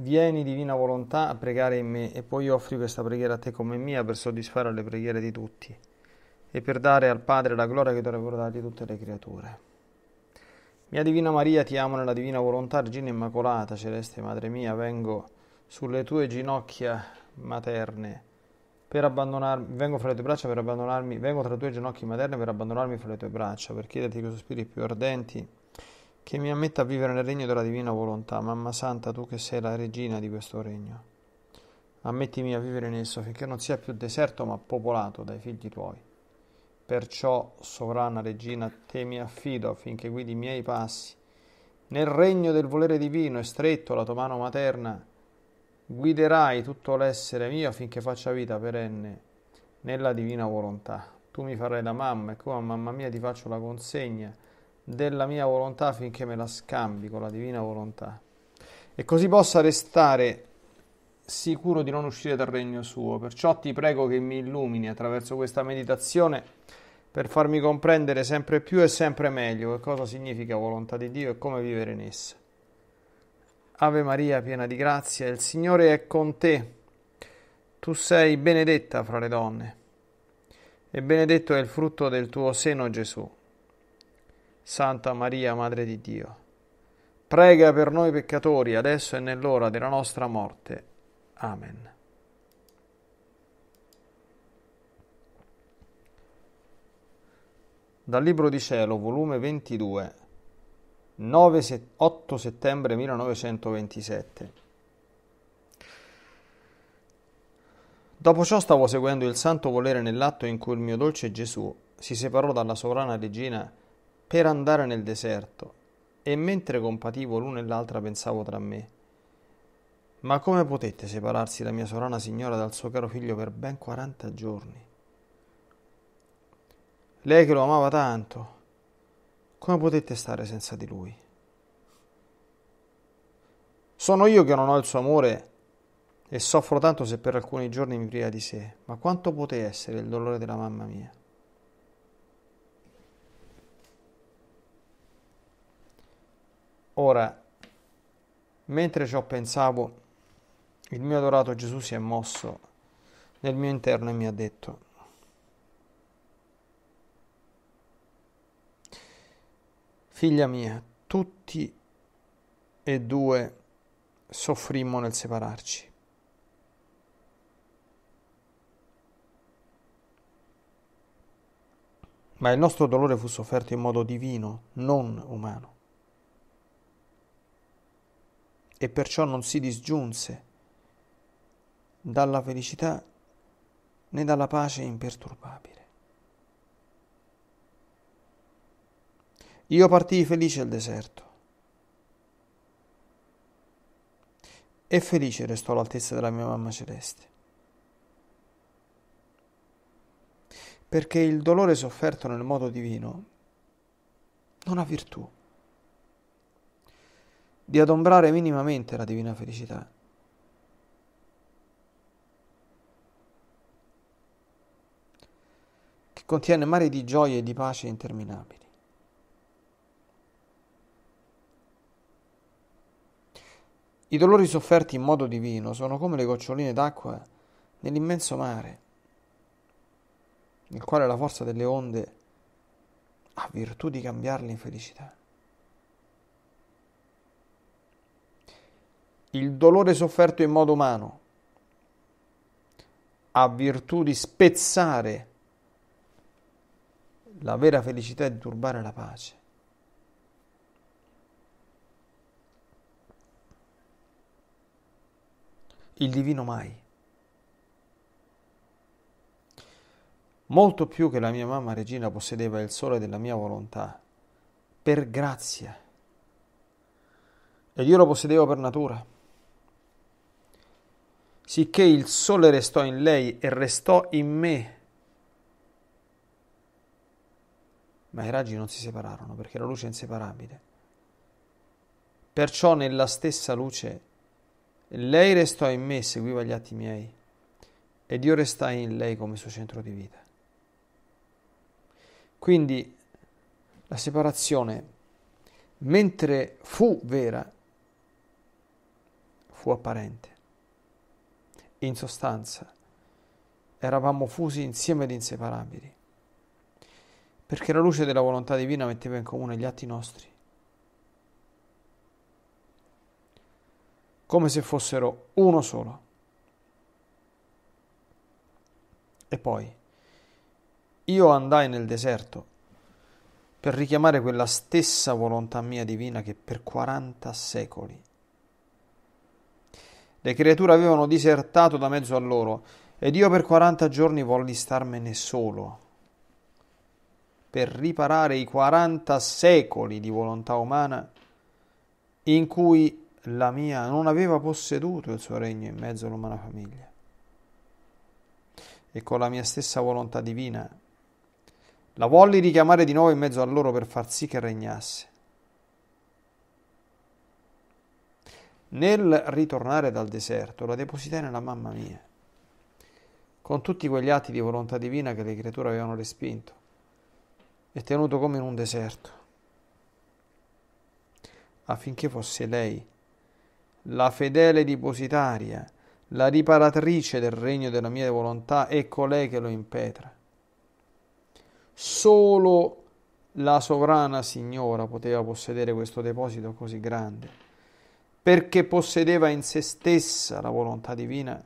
Vieni, divina volontà, a pregare in me e poi offri questa preghiera a te come mia per soddisfare le preghiere di tutti e per dare al Padre la gloria che dovrebbero dargli tutte le creature. Mia Divina Maria, ti amo nella Divina Volontà, Regina Immacolata, Celeste Madre mia, vengo sulle tue ginocchia materne per abbandonarmi, vengo fra le tue braccia per abbandonarmi, vengo tra le tue ginocchia materne per abbandonarmi fra le tue braccia, per chiederti che sospiri più ardenti che mi ammetta a vivere nel regno della divina volontà, mamma santa, tu che sei la regina di questo regno. Ammettimi a vivere in esso finché non sia più deserto ma popolato dai figli tuoi. Perciò, sovrana regina, te mi affido affinché guidi i miei passi. Nel regno del volere divino stretto la tua mano materna, guiderai tutto l'essere mio affinché faccia vita perenne nella divina volontà. Tu mi farai da mamma e come a mamma mia ti faccio la consegna della mia volontà finché me la scambi con la divina volontà e così possa restare sicuro di non uscire dal regno suo. Perciò ti prego che mi illumini attraverso questa meditazione per farmi comprendere sempre più e sempre meglio che cosa significa volontà di Dio e come vivere in essa. Ave Maria, piena di grazia, il Signore è con te. Tu sei benedetta fra le donne e benedetto è il frutto del tuo seno Gesù. Santa Maria, Madre di Dio, prega per noi peccatori, adesso e nell'ora della nostra morte. Amen. Dal Libro di Cielo, volume 22, 9, 8 settembre 1927. Dopo ciò stavo seguendo il santo volere nell'atto in cui il mio dolce Gesù si separò dalla sovrana regina per andare nel deserto, e mentre compativo l'uno e l'altra pensavo tra me. Ma come potette separarsi la mia sovrana signora dal suo caro figlio per ben 40 giorni? Lei che lo amava tanto, come potette stare senza di lui? Sono io che non ho il suo amore e soffro tanto se per alcuni giorni mi priva di sé, ma quanto poté essere il dolore della mamma mia? Ora, mentre ciò pensavo, il mio adorato Gesù si è mosso nel mio interno e mi ha detto, Figlia mia, tutti e due soffrimmo nel separarci. Ma il nostro dolore fu sofferto in modo divino, non umano e perciò non si disgiunse dalla felicità né dalla pace imperturbabile. Io partii felice al deserto e felice restò all'altezza della mia mamma celeste, perché il dolore sofferto nel modo divino non ha virtù di adombrare minimamente la divina felicità. che contiene mari di gioie e di pace interminabili. I dolori sofferti in modo divino sono come le goccioline d'acqua nell'immenso mare, nel quale la forza delle onde ha virtù di cambiarle in felicità. il dolore sofferto in modo umano, ha virtù di spezzare la vera felicità e di turbare la pace. Il divino mai. Molto più che la mia mamma regina possedeva il sole della mia volontà, per grazia. Ed io lo possedevo per natura sicché il sole restò in lei e restò in me. Ma i raggi non si separarono perché la luce è inseparabile. Perciò nella stessa luce lei restò in me, seguiva gli atti miei, ed io restai in lei come suo centro di vita. Quindi la separazione, mentre fu vera, fu apparente in sostanza eravamo fusi insieme ed inseparabili, perché la luce della volontà divina metteva in comune gli atti nostri, come se fossero uno solo. E poi io andai nel deserto per richiamare quella stessa volontà mia divina che per 40 secoli le creature avevano disertato da mezzo a loro ed io per 40 giorni volli starmene solo per riparare i 40 secoli di volontà umana in cui la mia non aveva posseduto il suo regno in mezzo all'umana famiglia. E con la mia stessa volontà divina la volli richiamare di nuovo in mezzo a loro per far sì che regnasse. Nel ritornare dal deserto la depositai nella mamma mia, con tutti quegli atti di volontà divina che le creature avevano respinto, e tenuto come in un deserto, affinché fosse lei la fedele depositaria, la riparatrice del regno della mia volontà e colei che lo impetra. Solo la sovrana signora poteva possedere questo deposito così grande perché possedeva in se stessa la volontà divina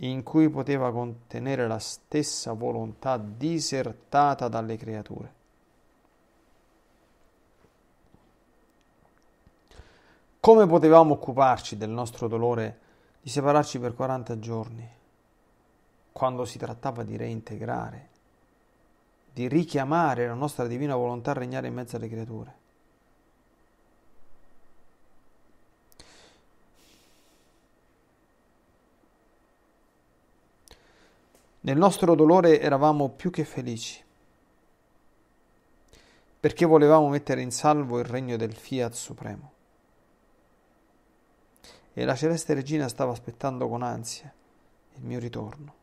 in cui poteva contenere la stessa volontà disertata dalle creature. Come potevamo occuparci del nostro dolore di separarci per 40 giorni, quando si trattava di reintegrare, di richiamare la nostra divina volontà a regnare in mezzo alle creature? Nel nostro dolore eravamo più che felici, perché volevamo mettere in salvo il regno del Fiat Supremo. E la celeste regina stava aspettando con ansia il mio ritorno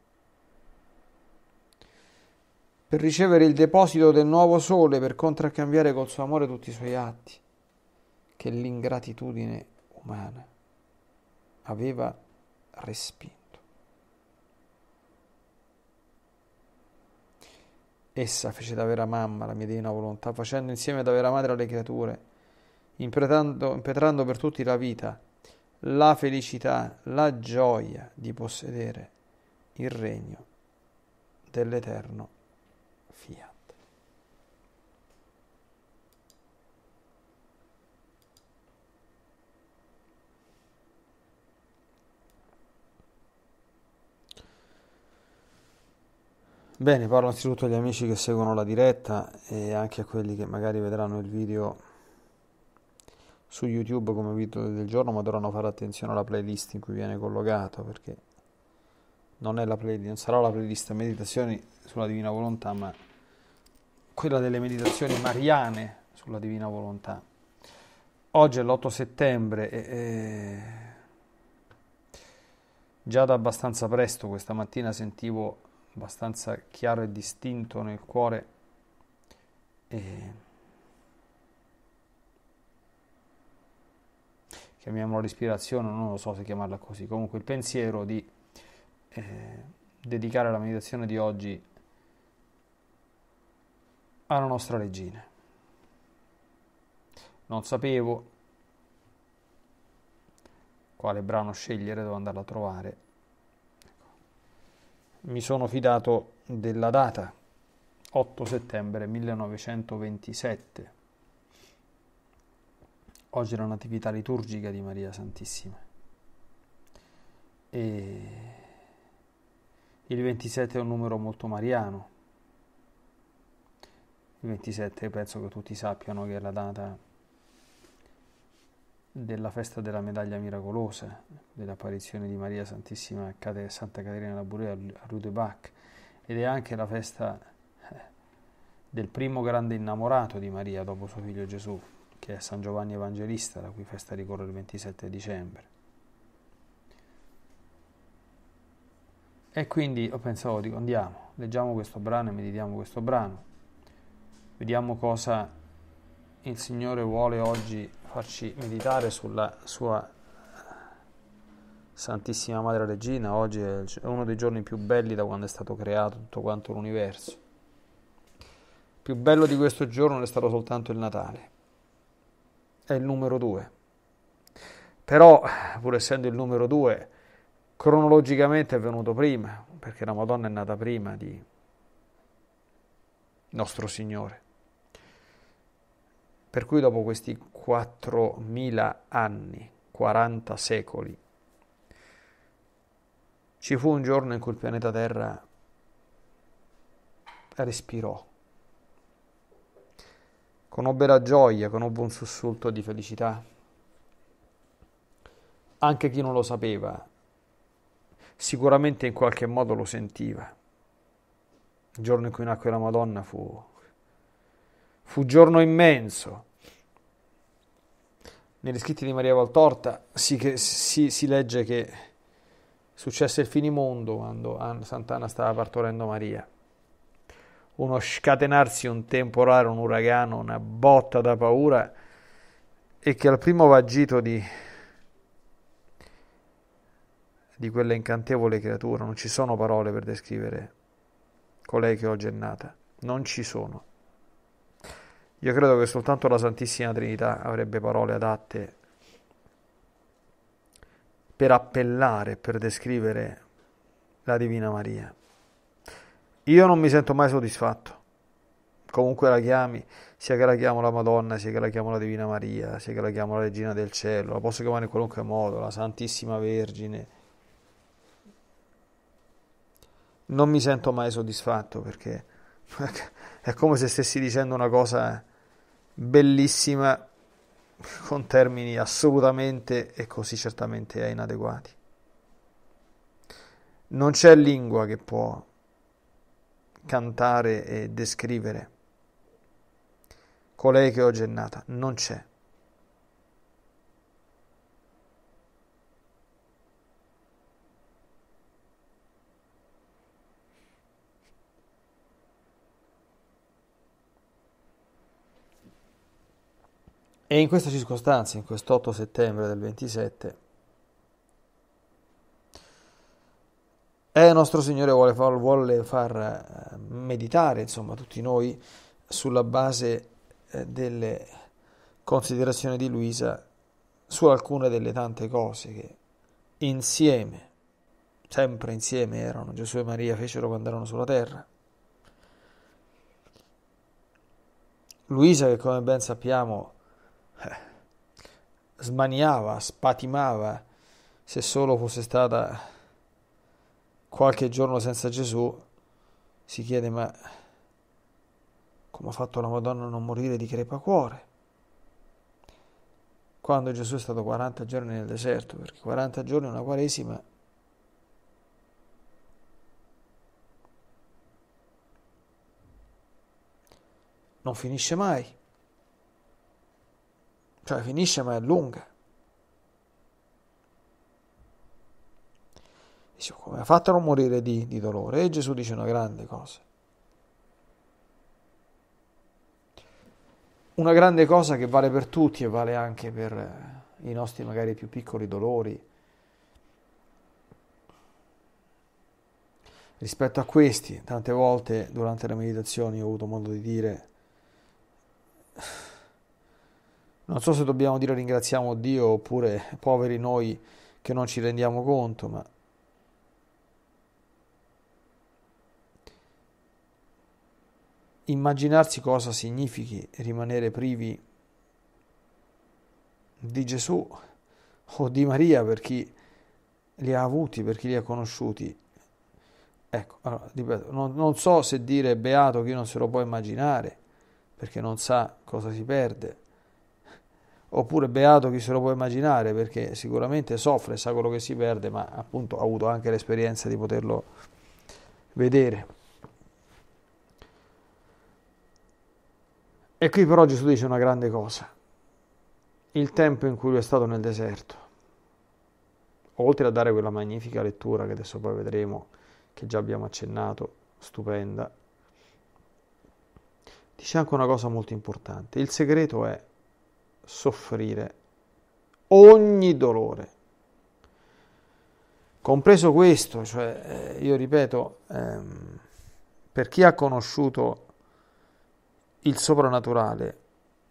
per ricevere il deposito del nuovo sole, per contraccambiare col suo amore tutti i suoi atti, che l'ingratitudine umana aveva respinto. Essa fece da vera mamma la mia divina volontà, facendo insieme da vera madre alle creature, impetrando, impetrando per tutti la vita, la felicità, la gioia di possedere il regno dell'eterno Fiat. Bene, parlo innanzitutto agli amici che seguono la diretta e anche a quelli che magari vedranno il video su YouTube come video del giorno, ma dovranno fare attenzione alla playlist in cui viene collocato perché non, la play, non sarà la playlist meditazioni sulla divina volontà, ma quella delle meditazioni mariane sulla divina volontà. Oggi è l'8 settembre e, e già da abbastanza presto questa mattina sentivo abbastanza chiaro e distinto nel cuore e chiamiamola respirazione, non lo so se chiamarla così, comunque il pensiero di eh, dedicare la meditazione di oggi alla nostra regina. Non sapevo quale brano scegliere, dove andarla a trovare mi sono fidato della data, 8 settembre 1927. Oggi è la Natività liturgica di Maria Santissima. E il 27 è un numero molto mariano. Il 27 penso che tutti sappiano che è la data della festa della medaglia miracolosa, dell'apparizione di Maria Santissima a Santa Caterina Laburea a Rudebach, ed è anche la festa eh, del primo grande innamorato di Maria dopo suo figlio Gesù, che è San Giovanni Evangelista, la cui festa ricorre il 27 dicembre. E quindi ho pensato, dico, andiamo, leggiamo questo brano e meditiamo questo brano, vediamo cosa il Signore vuole oggi farci meditare sulla sua Santissima Madre Regina, oggi è uno dei giorni più belli da quando è stato creato tutto quanto l'universo. Più bello di questo giorno è stato soltanto il Natale, è il numero due. Però, pur essendo il numero due, cronologicamente è venuto prima, perché la Madonna è nata prima di nostro Signore. Per cui dopo questi 4.000 anni, 40 secoli, ci fu un giorno in cui il pianeta Terra respirò. Conobbe la gioia, conobbe un sussulto di felicità. Anche chi non lo sapeva, sicuramente in qualche modo lo sentiva. Il giorno in cui nacque la Madonna fu Fu giorno immenso. Negli scritti di Maria Valtorta si, si, si legge che successe il finimondo quando Sant'Anna stava partorendo Maria. Uno scatenarsi, un temporale, un uragano, una botta da paura e che al primo vagito di, di quella incantevole creatura non ci sono parole per descrivere colei che oggi è nata. Non ci sono. Io credo che soltanto la Santissima Trinità avrebbe parole adatte per appellare, per descrivere la Divina Maria. Io non mi sento mai soddisfatto. Comunque la chiami, sia che la chiamo la Madonna, sia che la chiamo la Divina Maria, sia che la chiamo la Regina del Cielo, la posso chiamare in qualunque modo, la Santissima Vergine. Non mi sento mai soddisfatto perché è come se stessi dicendo una cosa bellissima con termini assolutamente e così certamente inadeguati. Non c'è lingua che può cantare e descrivere colei che oggi è nata, non c'è. E in questa circostanza, in quest'8 settembre del 27, eh, nostro Signore vuole far, vuole far eh, meditare insomma, tutti noi sulla base eh, delle considerazioni di Luisa su alcune delle tante cose che insieme, sempre insieme erano, Gesù e Maria fecero quando erano sulla terra. Luisa che come ben sappiamo smaniava, spatimava, se solo fosse stata qualche giorno senza Gesù, si chiede ma come ha fatto la Madonna a non morire di crepacuore? Quando Gesù è stato 40 giorni nel deserto, perché 40 giorni è una quaresima non finisce mai. Cioè finisce ma è lunga. Dice, come ha fatto a non morire di, di dolore? E Gesù dice una grande cosa. Una grande cosa che vale per tutti e vale anche per eh, i nostri magari più piccoli dolori. Rispetto a questi, tante volte durante le meditazioni ho avuto modo di dire non so se dobbiamo dire ringraziamo Dio oppure poveri noi che non ci rendiamo conto, ma immaginarsi cosa significhi rimanere privi di Gesù o di Maria per chi li ha avuti, per chi li ha conosciuti. Ecco, allora, ripeto, non, non so se dire beato chi non se lo può immaginare, perché non sa cosa si perde oppure beato chi se lo può immaginare perché sicuramente soffre, sa quello che si perde, ma appunto ha avuto anche l'esperienza di poterlo vedere. E qui però Gesù dice una grande cosa, il tempo in cui lui è stato nel deserto, oltre a dare quella magnifica lettura che adesso poi vedremo, che già abbiamo accennato, stupenda, dice anche una cosa molto importante, il segreto è soffrire ogni dolore. Compreso questo, cioè, eh, io ripeto, ehm, per chi ha conosciuto il soprannaturale,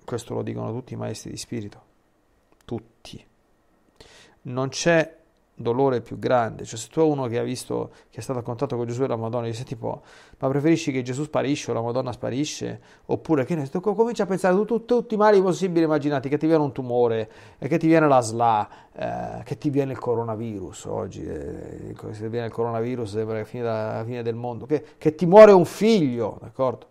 questo lo dicono tutti i maestri di spirito, tutti, non c'è dolore più grande. Cioè, se tu hai uno che ha visto, che è stato a contatto con Gesù e la Madonna, gli dice tipo, ma preferisci che Gesù sparisce o la Madonna sparisce? Oppure che ne so, comincia a pensare a tu, tutti i mali possibili immaginati, che ti viene un tumore, eh, che ti viene la SLA, eh, che ti viene il coronavirus oggi, eh, ecco, se viene il coronavirus sembra la fine, la fine del mondo, che, che ti muore un figlio, d'accordo?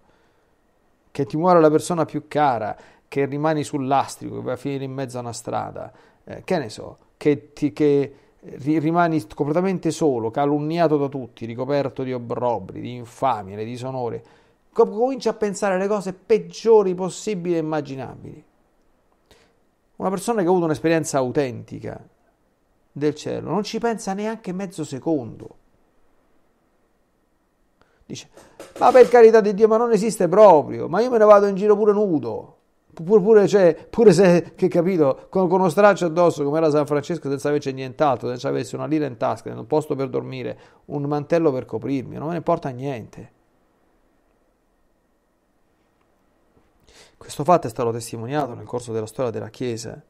Che ti muore la persona più cara, che rimani sul lastrico, che vai a finire in mezzo a una strada, eh, che ne so, che ti... Che, rimani completamente solo, calunniato da tutti, ricoperto di obbrobri, di infamia, di disonore, cominci a pensare alle cose peggiori possibili e immaginabili. Una persona che ha avuto un'esperienza autentica del cielo non ci pensa neanche mezzo secondo. Dice, ma per carità di Dio, ma non esiste proprio, ma io me ne vado in giro pure nudo. Pur, pure, cioè, pure, se, che capito, con, con, uno straccio addosso come era San Francesco senza averci nient'altro, senza avere una lira in tasca, un posto per dormire, un mantello per coprirmi, non me ne importa niente. Questo fatto è stato testimoniato nel corso della storia della Chiesa,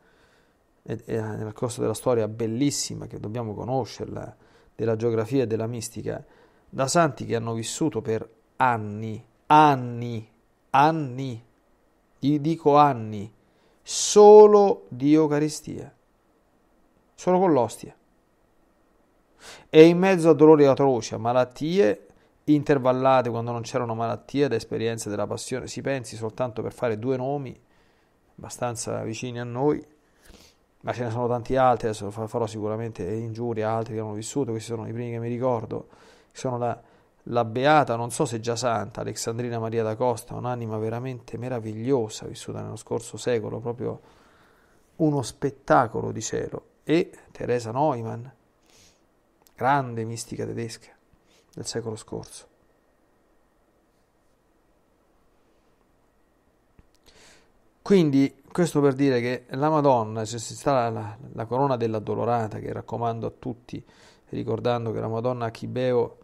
eh, e, e eh, nel corso della storia bellissima che dobbiamo conoscerla, della geografia e della mistica, da santi che hanno vissuto per anni, anni, anni gli dico anni, solo di Eucaristia, solo con l'ostia. E in mezzo a dolori atroci, a malattie intervallate quando non c'erano malattie ad esperienze della passione, si pensi soltanto per fare due nomi abbastanza vicini a noi, ma ce ne sono tanti altri, adesso farò sicuramente ingiurie a altri che hanno vissuto, questi sono i primi che mi ricordo, sono la la beata, non so se già santa, Alexandrina Maria da Costa, un'anima veramente meravigliosa vissuta nello scorso secolo, proprio uno spettacolo di cielo, e Teresa Neumann, grande mistica tedesca del secolo scorso. Quindi questo per dire che la Madonna, c'è cioè, la, la corona dell'addolorata, che raccomando a tutti, ricordando che la Madonna Achibeo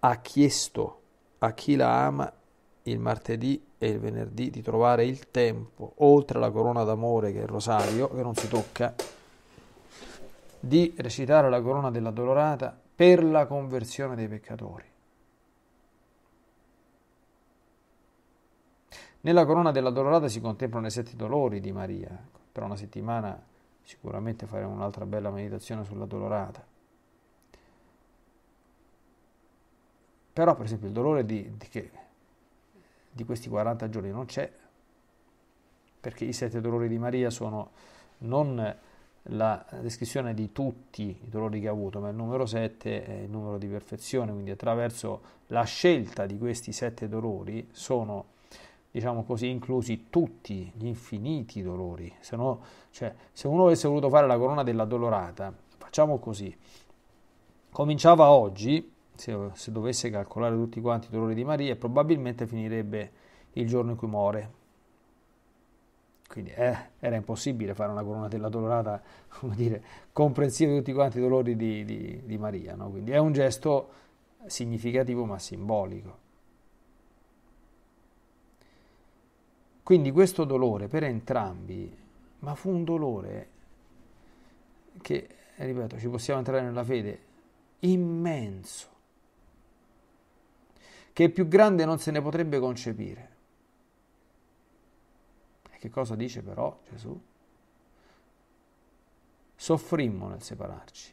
ha chiesto a chi la ama il martedì e il venerdì di trovare il tempo, oltre alla corona d'amore che è il rosario, che non si tocca, di recitare la corona della dolorata per la conversione dei peccatori. Nella corona della dolorata si contemplano i sette dolori di Maria. Tra una settimana sicuramente faremo un'altra bella meditazione sulla dolorata. Però per esempio il dolore di, di, che, di questi 40 giorni non c'è, perché i sette dolori di Maria sono non la descrizione di tutti i dolori che ha avuto, ma il numero 7 è il numero di perfezione, quindi attraverso la scelta di questi sette dolori sono, diciamo così, inclusi tutti gli infiniti dolori. Se, no, cioè, se uno avesse voluto fare la corona della dolorata, facciamo così, cominciava oggi se, se dovesse calcolare tutti quanti i dolori di Maria, probabilmente finirebbe il giorno in cui muore. Quindi eh, era impossibile fare una coronatella dolorata, come dire, comprensiva di tutti quanti i dolori di, di, di Maria. No? Quindi è un gesto significativo ma simbolico. Quindi questo dolore per entrambi, ma fu un dolore che, ripeto, ci possiamo entrare nella fede, immenso che più grande non se ne potrebbe concepire. E che cosa dice però Gesù? Soffrimmo nel separarci,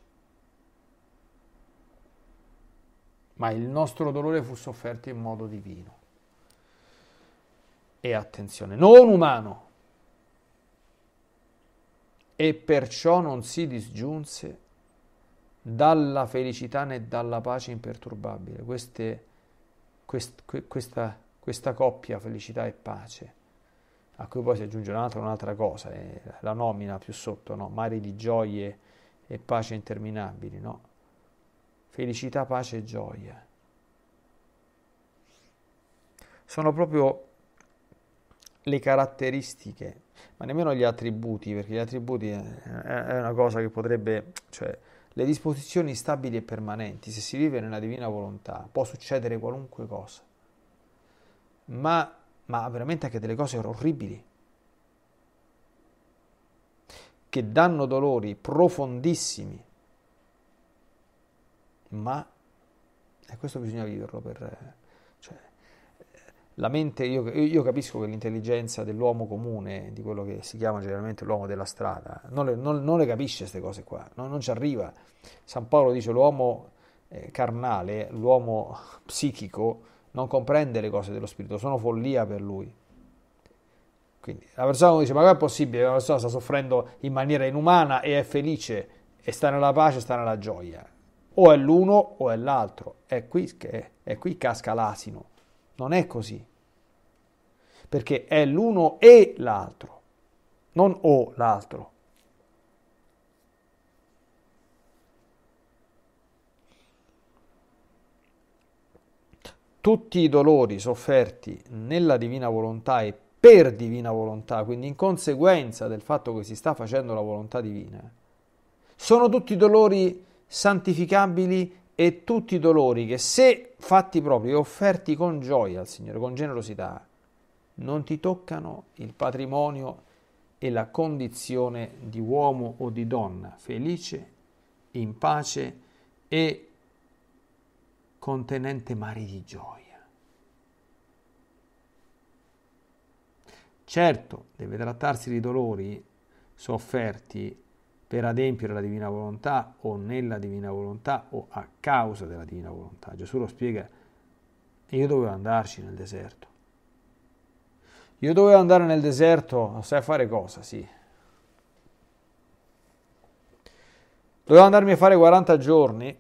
ma il nostro dolore fu sofferto in modo divino. E attenzione, non umano. E perciò non si disgiunse dalla felicità né dalla pace imperturbabile. Queste quest, questa, questa coppia felicità e pace, a cui poi si aggiunge un'altra, un'altra cosa, eh, la nomina più sotto, no? mari di gioie e pace interminabili, no? felicità, pace e gioia. Sono proprio le caratteristiche, ma nemmeno gli attributi, perché gli attributi eh, è una cosa che potrebbe, cioè, le disposizioni stabili e permanenti, se si vive nella divina volontà, può succedere qualunque cosa. Ma, ma veramente anche delle cose orribili, che danno dolori profondissimi. Ma, e questo bisogna viverlo per, la mente, io, io, capisco che l'intelligenza dell'uomo comune, di quello che si chiama generalmente l'uomo della strada, non le, non, non le capisce queste cose qua, non, non, ci arriva. San Paolo dice l'uomo eh, carnale, l'uomo psichico, non comprende le cose dello spirito, sono follia per lui. Quindi la persona dice, ma com'è possibile? che una persona sta soffrendo in maniera inumana e è felice e sta nella pace, sta nella gioia. O è l'uno o è l'altro. È qui che è qui casca l'asino non è così. Perché è l'uno e l'altro, non o l'altro. Tutti i dolori sofferti nella divina volontà e per divina volontà, quindi in conseguenza del fatto che si sta facendo la volontà divina, sono tutti dolori santificabili e tutti i dolori che se fatti propri e offerti con gioia al Signore, con generosità, non ti toccano il patrimonio e la condizione di uomo o di donna felice, in pace e contenente mari di gioia. Certo, deve trattarsi di dolori sofferti per adempiere la divina volontà o nella divina volontà o a causa della divina volontà. Gesù lo spiega, io dovevo andarci nel deserto. Io dovevo andare nel deserto, sai fare cosa? Sì. Dovevo andarmi a fare 40 giorni,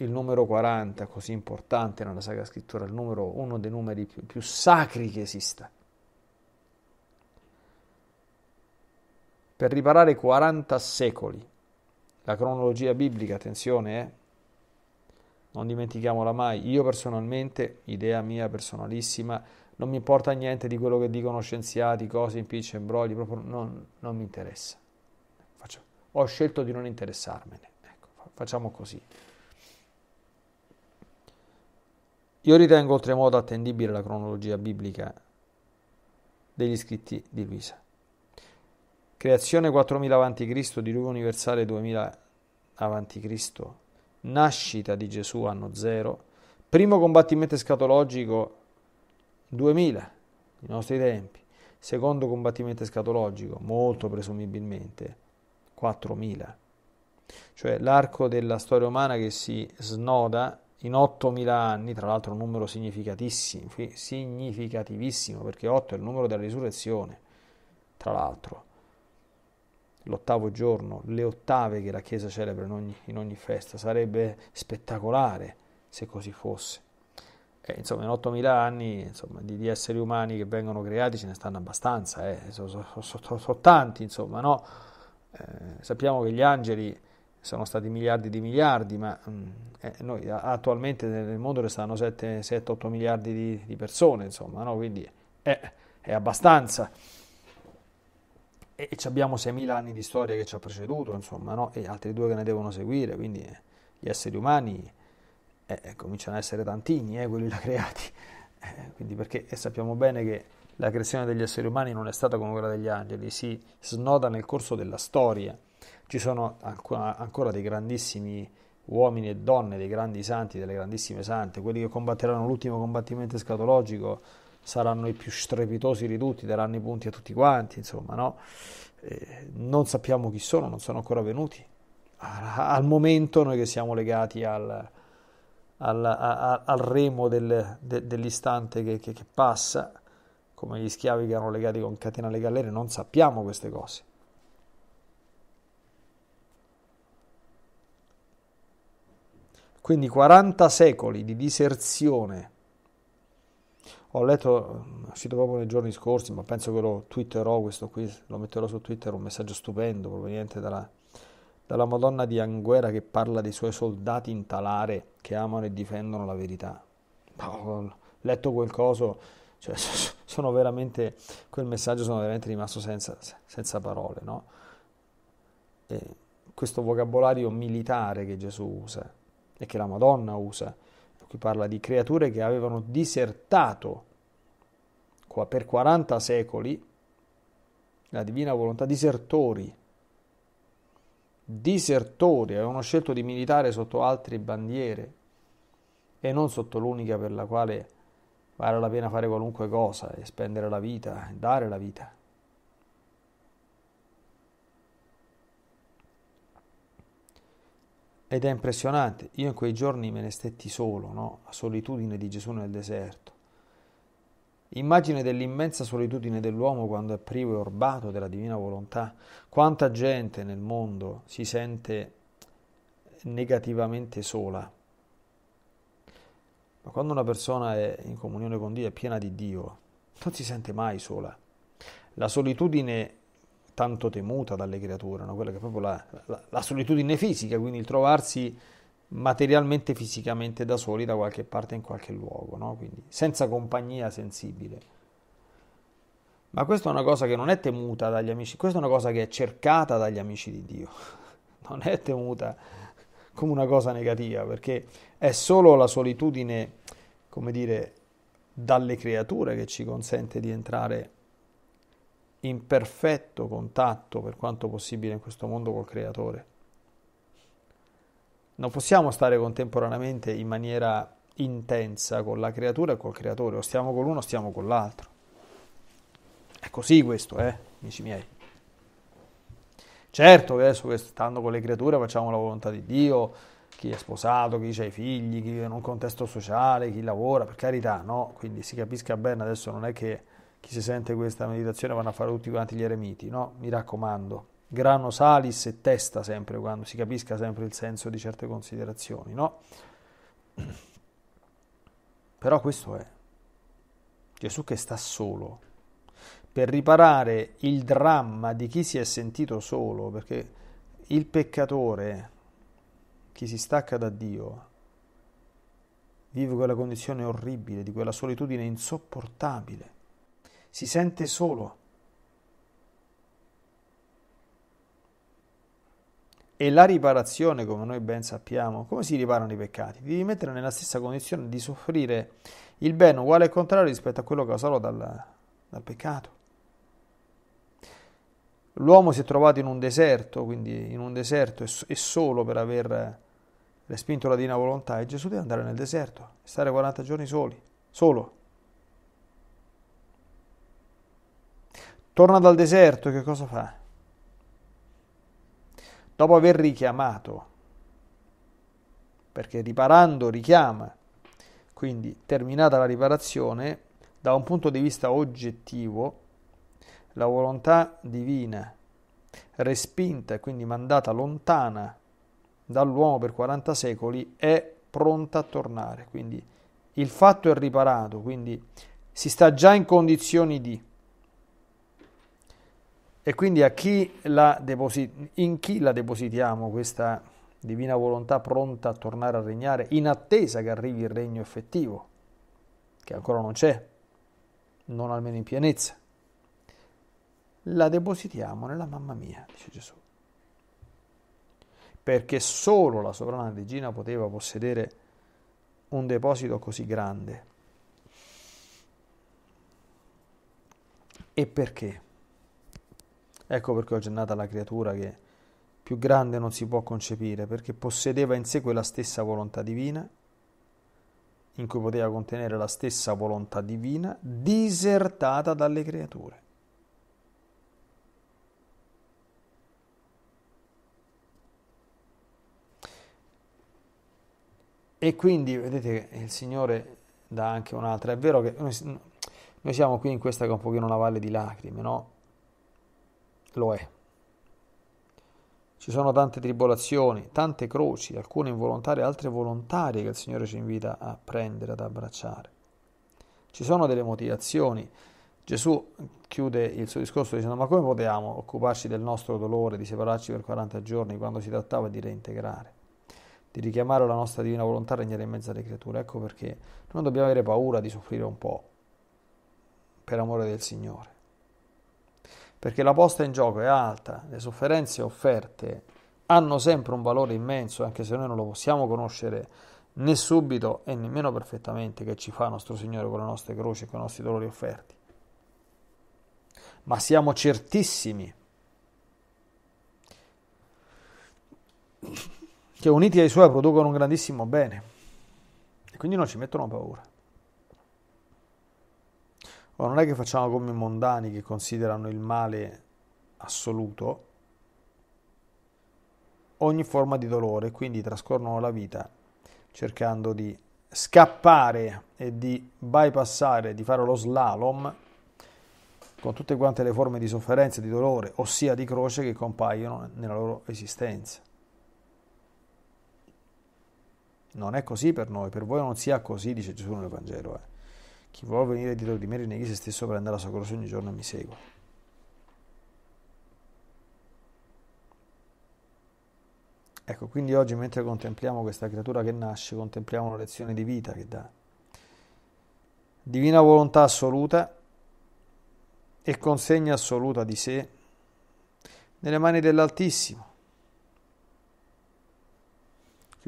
il numero 40, così importante nella Sacra Scrittura, il numero, uno dei numeri più, più sacri che esista per riparare 40 secoli. La cronologia biblica, attenzione, eh? non dimentichiamola mai. Io personalmente, idea mia personalissima, non mi importa niente di quello che dicono scienziati, cose, impicci, imbrogli, proprio non, non mi interessa. Faccio, ho scelto di non interessarmene. Ecco, facciamo così. Io ritengo oltremodo attendibile la cronologia biblica degli scritti di Luisa. Creazione 4000 avanti a.C., diluvio universale 2000 avanti Cristo, nascita di Gesù anno 0, primo combattimento escatologico 2000, i nostri tempi, secondo combattimento escatologico, molto presumibilmente 4000, cioè l'arco della storia umana che si snoda in 8000 anni, tra l'altro un numero significativissimo, perché 8 è il numero della risurrezione, tra l'altro l'ottavo giorno, le ottave che la Chiesa celebra in ogni, in ogni festa. Sarebbe spettacolare se così fosse. Eh, insomma, in 8.000 anni insomma, di, di, esseri umani che vengono creati ce ne stanno abbastanza, eh. sono so, so, so, tanti, insomma, no? eh, sappiamo che gli angeli sono stati miliardi di miliardi, ma mh, mm, eh, noi, attualmente nel mondo restano 7-8 miliardi di, di, persone, insomma, no? quindi eh, è abbastanza e, abbiamo 6.000 anni di storia che ci ha preceduto, insomma, no? e altri due che ne devono seguire, quindi eh, gli esseri umani eh, eh cominciano a essere tantini, eh, quelli là creati, eh, quindi perché sappiamo bene che la creazione degli esseri umani non è stata come quella degli angeli, si snoda nel corso della storia, ci sono ancora dei grandissimi uomini e donne, dei grandi santi, delle grandissime sante, quelli che combatteranno l'ultimo combattimento escatologico, saranno i più strepitosi di tutti, daranno i punti a tutti quanti, insomma, no? Eh, non sappiamo chi sono, non sono ancora venuti. Al momento noi che siamo legati al, al, a, al remo del, de, dell'istante che, che, che, passa, come gli schiavi che erano legati con catena alle galere, non sappiamo queste cose. Quindi 40 secoli di diserzione ho letto, è uscito proprio nei giorni scorsi, ma penso che lo twitterò questo qui, lo metterò su Twitter, un messaggio stupendo proveniente dalla, dalla Madonna di Anguera che parla dei suoi soldati in talare che amano e difendono la verità. Ho letto quel coso, cioè, sono veramente, quel messaggio sono veramente rimasto senza, senza parole, no? E questo vocabolario militare che Gesù usa e che la Madonna usa, qui parla di creature che avevano disertato acqua per 40 secoli, la divina volontà, disertori, disertori, avevano scelto di militare sotto altre bandiere e non sotto l'unica per la quale vale la pena fare qualunque cosa e spendere la vita, dare la vita. Ed è impressionante, io in quei giorni me ne stetti solo, no? a solitudine di Gesù nel deserto. Immagine dell'immensa solitudine dell'uomo quando è privo e orbato della divina volontà. Quanta gente nel mondo si sente negativamente sola. Ma quando una persona è in comunione con Dio, è piena di Dio, non si sente mai sola. La solitudine tanto temuta dalle creature, no? quella che è proprio la, la, la solitudine fisica, quindi il trovarsi materialmente, fisicamente da soli da qualche parte in qualche luogo, no? quindi senza compagnia sensibile. Ma questa è una cosa che non è temuta dagli amici, questa è una cosa che è cercata dagli amici di Dio, non è temuta come una cosa negativa, perché è solo la solitudine, come dire, dalle creature che ci consente di entrare in perfetto contatto per quanto possibile in questo mondo col creatore non possiamo stare contemporaneamente in maniera intensa con la creatura e col creatore, o stiamo con l'uno o stiamo con l'altro. È così questo, eh, amici miei. Certo che adesso stando con le creature facciamo la volontà di Dio, chi è sposato, chi ha i figli, chi vive in un contesto sociale, chi lavora, per carità, no? Quindi si capisca bene, adesso non è che chi si sente questa meditazione vanno a fare tutti quanti gli eremiti, no? Mi raccomando grano salis e testa sempre, quando si capisca sempre il senso di certe considerazioni, no? Però questo è Gesù che sta solo per riparare il dramma di chi si è sentito solo, perché il peccatore, chi si stacca da Dio, vive quella condizione orribile, di quella solitudine insopportabile, si sente solo E la riparazione, come noi ben sappiamo, come si riparano i peccati? Devi mettere nella stessa condizione di soffrire il bene uguale e contrario rispetto a quello causato dal, dal peccato. L'uomo si è trovato in un deserto, quindi in un deserto e solo per aver respinto la divina volontà, e Gesù deve andare nel deserto, stare 40 giorni soli, solo. Torna dal deserto, che cosa fa? dopo aver richiamato, perché riparando richiama, quindi terminata la riparazione, da un punto di vista oggettivo, la volontà divina respinta e quindi mandata lontana dall'uomo per 40 secoli è pronta a tornare, quindi il fatto è riparato, quindi si sta già in condizioni di e quindi chi in chi la depositiamo questa divina volontà pronta a tornare a regnare in attesa che arrivi il regno effettivo, che ancora non c'è, non almeno in pienezza. La depositiamo nella mamma mia, dice Gesù. Perché solo la sovrana regina poteva possedere un deposito così grande. E perché? Ecco perché oggi è nata la creatura che più grande non si può concepire, perché possedeva in sé quella stessa volontà divina, in cui poteva contenere la stessa volontà divina, disertata dalle creature. E quindi vedete che il Signore dà anche un'altra. È vero che noi, noi siamo qui in questa che è un pochino una valle di lacrime, no? lo è. Ci sono tante tribolazioni, tante croci, alcune involontarie, altre volontarie che il Signore ci invita a prendere, ad abbracciare. Ci sono delle motivazioni. Gesù chiude il suo discorso dicendo ma come potevamo occuparci del nostro dolore, di separarci per 40 giorni quando si trattava di reintegrare, di richiamare la nostra divina volontà a regnare in mezzo alle creature? Ecco perché non dobbiamo avere paura di soffrire un po' per amore del Signore perché la posta in gioco è alta, le sofferenze offerte hanno sempre un valore immenso, anche se noi non lo possiamo conoscere né subito e nemmeno perfettamente che ci fa nostro Signore con le nostre croci e con i nostri dolori offerti. Ma siamo certissimi che uniti ai suoi producono un grandissimo bene e quindi non ci mettono paura. O non è che facciamo come i mondani che considerano il male assoluto ogni forma di dolore, quindi trascorrono la vita cercando di scappare e di bypassare, di fare lo slalom con tutte quante le forme di sofferenza, di dolore, ossia di croce che compaiono nella loro esistenza. Non è così per noi, per voi non sia così, dice Gesù nel Vangelo. Eh. Chi vuol venire dietro di me rinneghi se stesso per andare a soccorso ogni giorno e mi segua. Ecco, quindi oggi mentre contempliamo questa creatura che nasce, contempliamo una lezione di vita che dà divina volontà assoluta e consegna assoluta di sé nelle mani dell'Altissimo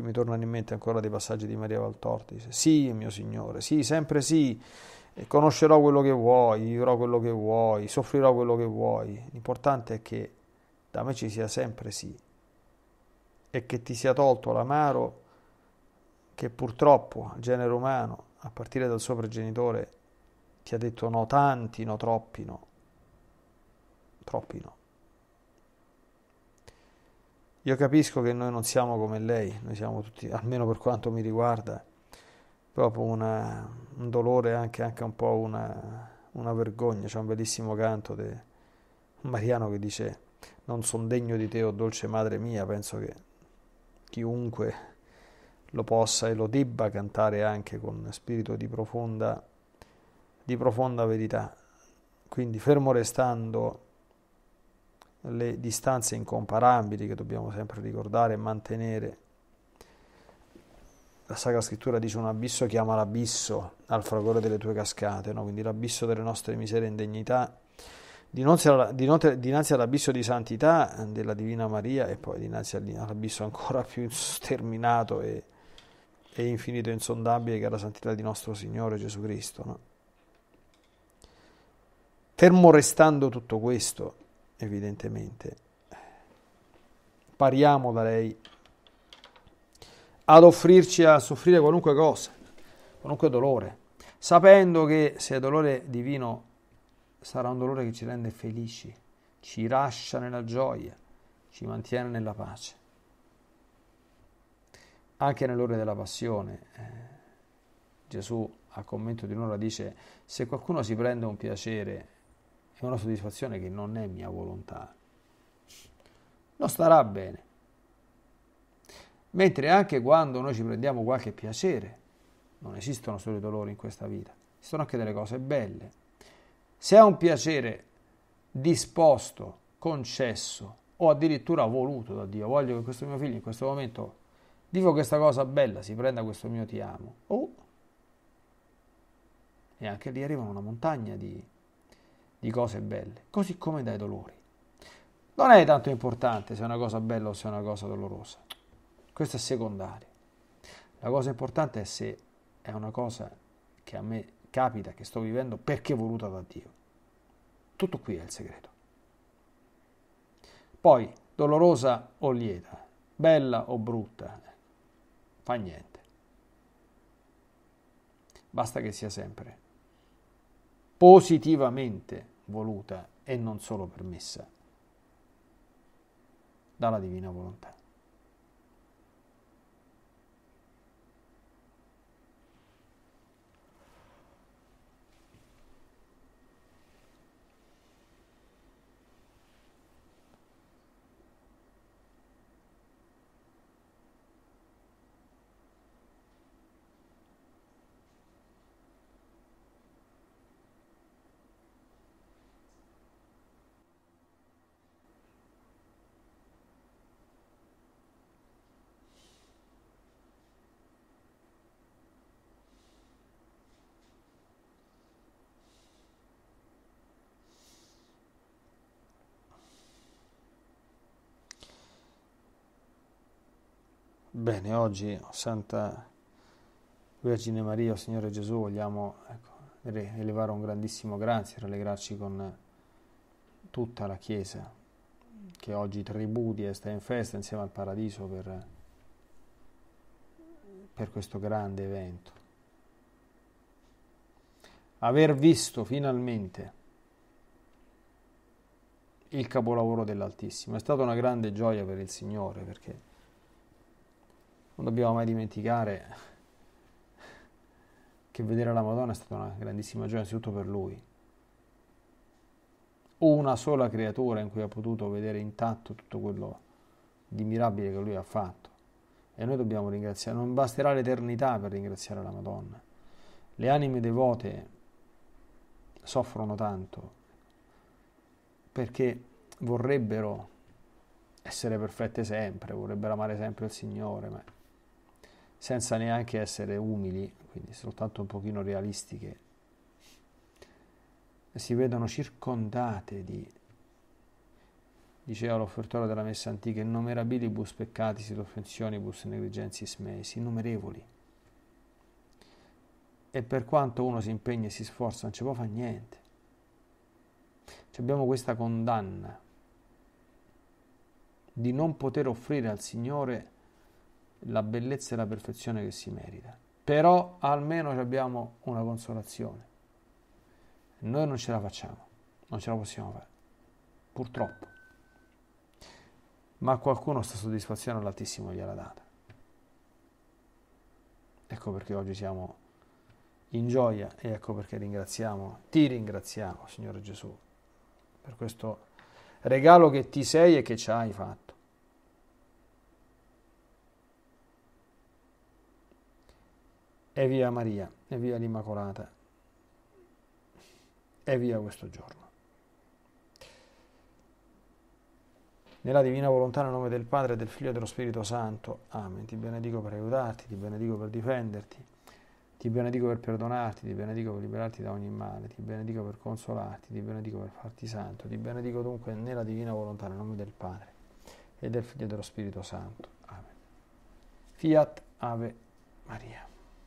che mi tornano in mente ancora dei passaggi di Maria Valtorti, dice, sì mio Signore, sì, sempre sì, conoscerò quello che vuoi, vivrò quello che vuoi, soffrirò quello che vuoi, l'importante è che da me ci sia sempre sì e che ti sia tolto l'amaro che purtroppo il genere umano, a partire dal suo progenitore, ti ha detto no tanti, no troppi, no, troppi no. Io capisco che noi non siamo come lei, noi siamo tutti, almeno per quanto mi riguarda, proprio una, un dolore, anche, anche un po' una, una vergogna. C'è un bellissimo canto di Mariano che dice non son degno di te, o oh dolce madre mia, penso che chiunque lo possa e lo debba cantare anche con spirito di profonda, di profonda verità. Quindi fermo restando le distanze incomparabili che dobbiamo sempre ricordare e mantenere. La Sacra Scrittura dice un abisso chiama l'abisso al fragore delle tue cascate, no? quindi l'abisso delle nostre miserie e indegnità, dinanzi all'abisso di santità della Divina Maria e poi dinanzi all'abisso ancora più sterminato e, e infinito e insondabile che è la santità di nostro Signore Gesù Cristo. No? Fermo restando tutto questo, evidentemente pariamo da lei ad offrirci a soffrire qualunque cosa, qualunque dolore, sapendo che se è dolore divino sarà un dolore che ci rende felici, ci lascia nella gioia, ci mantiene nella pace. Anche nell'ora della passione, eh, Gesù a commento di un'ora dice, se qualcuno si prende un piacere è una soddisfazione che non è mia volontà. Non starà bene. Mentre anche quando noi ci prendiamo qualche piacere, non esistono solo i dolori in questa vita, esistono anche delle cose belle. Se è un piacere disposto, concesso o addirittura voluto da Dio, voglio che questo mio figlio in questo momento dico questa cosa bella, si prenda questo mio ti amo. Oh. E anche lì arrivano una montagna di di cose belle, così come dai dolori. Non è tanto importante se è una cosa bella o se è una cosa dolorosa, questo è secondario. La cosa importante è se è una cosa che a me capita, che sto vivendo perché voluta da Dio. Tutto qui è il segreto. Poi, dolorosa o lieta, bella o brutta, fa niente. Basta che sia sempre positivamente voluta e non solo permessa dalla divina volontà. Bene, oggi, oh, Santa Vergine Maria, Signore Gesù, vogliamo ecco, elevare un grandissimo grazie, rallegrarci con tutta la Chiesa che oggi tributi e sta in festa insieme al Paradiso per, per questo grande evento. Aver visto finalmente il capolavoro dell'Altissimo è stata una grande gioia per il Signore perché non dobbiamo mai dimenticare che vedere la Madonna è stata una grandissima gioia, innanzitutto per lui. Una sola creatura in cui ha potuto vedere intatto tutto quello di mirabile che lui ha fatto. E noi dobbiamo ringraziare, non basterà l'eternità per ringraziare la Madonna. Le anime devote soffrono tanto perché vorrebbero essere perfette sempre, vorrebbero amare sempre il Signore, ma senza neanche essere umili, quindi soltanto un pochino realistiche, si vedono circondate di, diceva l'offertore della messa antica, innumerabilibus peccatisi, offensionibus, negligensis meis, innumerevoli. E per quanto uno si impegna e si sforza, non ci può fare niente. Ci abbiamo questa condanna di non poter offrire al Signore la bellezza e la perfezione che si merita. Però almeno abbiamo una consolazione. Noi non ce la facciamo, non ce la possiamo fare, purtroppo. Ma qualcuno sta soddisfazione all'Altissimo gliela data. Ecco perché oggi siamo in gioia e ecco perché ringraziamo, ti ringraziamo, Signore Gesù, per questo regalo che ti sei e che ci hai fatto. E via Maria, e via l'Immacolata, e via questo giorno. Nella divina volontà nel nome del Padre, del Figlio e dello Spirito Santo. Amen. Ti benedico per aiutarti, ti benedico per difenderti, ti benedico per perdonarti, ti benedico per liberarti da ogni male, ti benedico per consolarti, ti benedico per farti santo, ti benedico dunque nella divina volontà nel nome del Padre e del Figlio e dello Spirito Santo. Amen. Fiat Ave Maria.